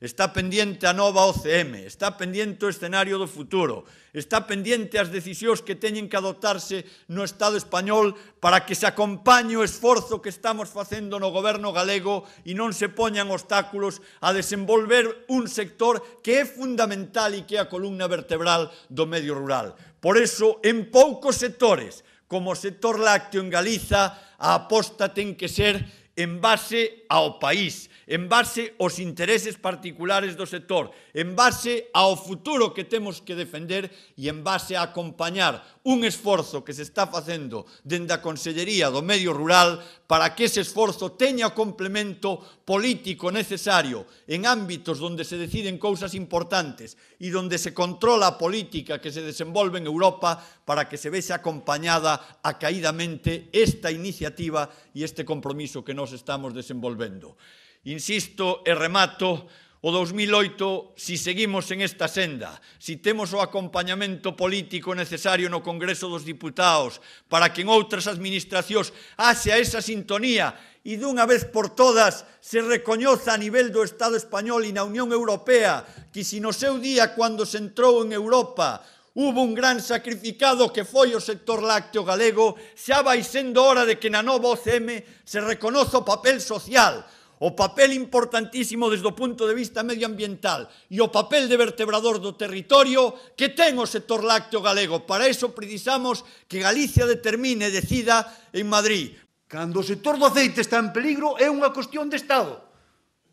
Está pendente a nova OCM, está pendente o escenario do futuro, está pendente as decisións que teñen que adoptarse no Estado español para que se acompañe o esforzo que estamos facendo no goberno galego e non se poñan obstáculos a desenvolver un sector que é fundamental e que é a columna vertebral do medio rural. Por eso, en poucos sectores, como o sector lácteo en Galiza, a aposta ten que ser en base ao país, en base aos intereses particulares do sector, en base ao futuro que temos que defender e en base a acompañar un esforzo que se está facendo dende a Consellería do Medio Rural para que ese esforzo teña o complemento político necesario en ámbitos onde se deciden cousas importantes e onde se controla a política que se desenvolve en Europa para que se vexe acompañada acaídamente esta iniciativa e este compromiso que nos estamos desenvolvendo. Insisto e remato, O 2008, si seguimos en esta senda, si temos o acompañamento político necesario no Congreso dos Diputados para que en outras administracións haxa esa sintonía e dunha vez por todas se recoñoza a nivel do Estado español e na Unión Europea que si no seu día cando se entrou en Europa Hubo un gran sacrificado que foi o sector lácteo galego, xa vai sendo hora de que na nova OCM se reconoza o papel social, o papel importantísimo desde o punto de vista medioambiental e o papel de vertebrador do territorio que ten o sector lácteo galego. Para iso precisamos que Galicia determine e decida en Madrid. Cando o sector do aceite está en peligro é unha cuestión de Estado.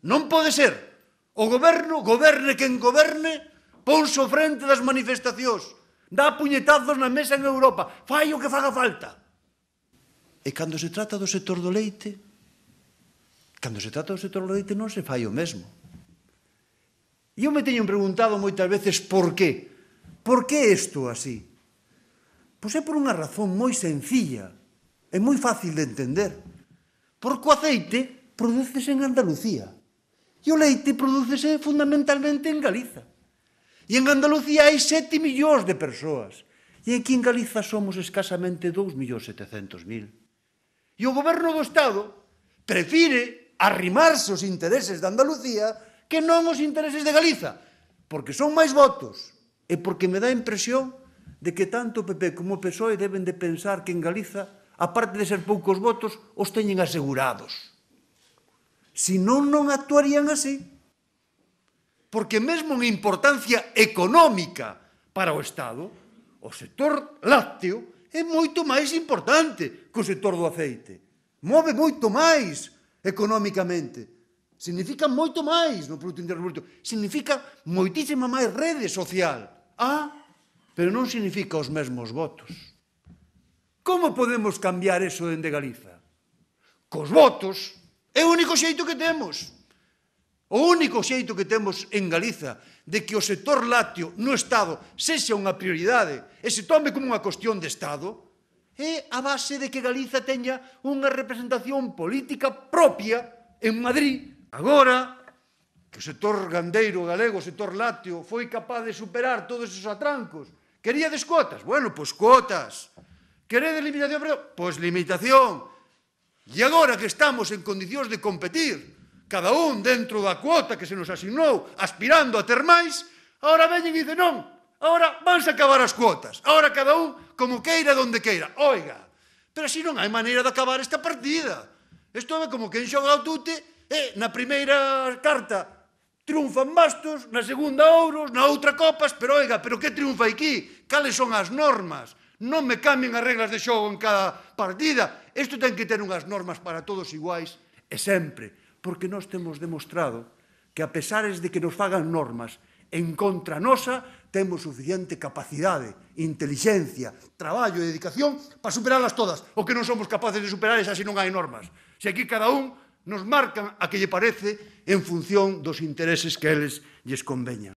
Non pode ser. O goberno, goberne quen goberne, ponse ao frente das manifestacións, dá puñetazos na mesa en Europa, fai o que faga falta. E cando se trata do sector do leite, Cando se trata do sector leite non se fai o mesmo. E eu me teño preguntado moitas veces por qué. Por que isto así? Pois é por unha razón moi sencilla e moi fácil de entender. Porque o aceite prodúcese en Andalucía e o leite prodúcese fundamentalmente en Galiza. E en Andalucía hai 7 millóns de persoas. E aquí en Galiza somos escasamente 2.700.000. E o goberno do Estado prefire arrimarse os intereses de Andalucía que non os intereses de Galiza, porque son máis votos e porque me dá impresión de que tanto o PP como o PSOE deben de pensar que en Galiza, aparte de ser poucos votos, os teñen asegurados. Si non, non actuarían así. Porque mesmo en importancia económica para o Estado, o sector lácteo é moito máis importante que o sector do aceite. Move moito máis economicamente. Significa moito máis no produto interno bruto. Significa moitísima máis rede social. Ah, pero non significa os mesmos votos. Como podemos cambiar eso dende Galiza? Cos votos é o único xeito que temos. O único xeito que temos en Galiza de que o sector lácteo no Estado sexa unha prioridade e se tome como unha cuestión de Estado é a base de que Galiza teña unha representación política propia en Madrid. Agora que o sector gandeiro galego, o sector lácteo, foi capaz de superar todos esos atrancos. quería descotas? Bueno, pois cuotas. de limitación? Pois limitación. E agora que estamos en condicións de competir, cada un dentro da cuota que se nos asignou, aspirando a ter máis, agora veñen e dicen non, agora vanse acabar as cuotas. Agora cada un como queira, donde queira. Oiga, pero así non hai maneira de acabar esta partida. Isto é como que xoga o tute e na primeira carta triunfan bastos, na segunda ouros, na outra copas, pero oiga, pero que triunfa aquí? Cales son as normas? Non me cambien as reglas de xogo en cada partida. Isto ten que ter unhas normas para todos iguais e sempre, porque nós temos demostrado que a pesares de que nos fagan normas en contra nosa, temos suficiente capacidade, inteligencia, traballo e dedicación para superalas todas. O que non somos capaces de superar é xa se non hai normas. Se aquí cada un nos marcan a que lle parece en función dos intereses que eles lles convenhan.